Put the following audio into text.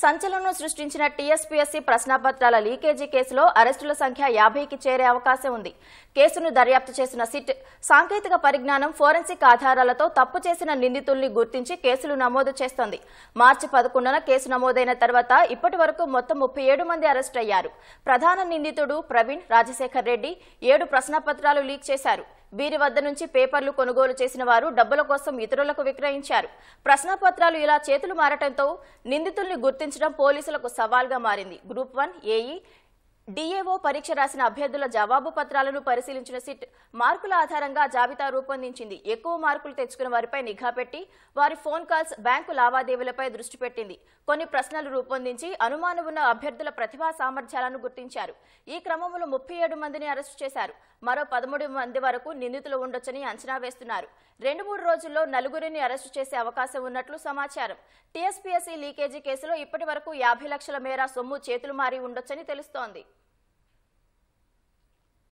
సంచలనం సృష్టించిన TSPSC ప్రశ్నాపత్రాల leakage కేసులో అరెస్టుల సంఖ్య యాభైకి చేరే అవకాశం ఉంది కేసును దర్యాప్తు చేసిన సిట్ సాంకేతిక పరిజ్ఞానం ఫోరెన్సిక్ ఆధారాలతో తప్పు చేసిన నిందితుల్ని గుర్తించి కేసులు నమోదు చేస్తోంది మార్చి పదకొండున కేసు నమోదైన తర్వాత ఇప్పటి వరకు మొత్తం ముప్పై ఏడు మంది అరెస్టు అయ్యారు ప్రధాన నిందితుడు ప్రవీణ్ రాజశేఖర్ రెడ్డి ఏడు ప్రశ్నాపత్రాలు లీక్ చేశారు వీరి వద్ద నుంచి పేపర్లు కొనుగోలు చేసిన వారు డబ్బుల కోసం ఇతరులకు విక్రయించారు ప్రశ్నపత్రాలు ఇలా చేతులు మారటంతో నిందితుల్ని గుర్తించడం పోలీసులకు సవాల్గా మారింది గ్రూప్ వన్ ఏఈ డిఏఓ పరీక్ష రాసిన అభ్యర్థుల జవాబు పత్రాలను పరిశీలించిన సిట్ మార్కుల ఆధారంగా జాబితా రూపొందించింది ఎక్కువ మార్కులు తెచ్చుకున్న వారిపై నిఘా పెట్టి వారి ఫోన్ కాల్స్ బ్యాంకు లావాదేవీలపై దృష్టి పెట్టింది కొన్ని ప్రశ్నలు రూపొందించి అనుమానం ఉన్న అభ్యర్థుల ప్రతిభా సామర్థ్యాలను గుర్తించారు ఈ క్రమంలో ముప్పై మందిని అరెస్టు చేశారు మరో పదమూడు మంది వరకు నిందితులు ఉండొచ్చని అంచనా వేస్తున్నారు రెండు మూడు రోజుల్లో నలుగురిని అరెస్టు చేసే అవకాశం ఉన్నట్లు సమాచారం టీఎస్పీఎస్సీ లీకేజీ కేసులో ఇప్పటి వరకు యాభై లక్షల మేర సొమ్ము చేతులు మారి ఉండొచ్చని తెలుస్తోంది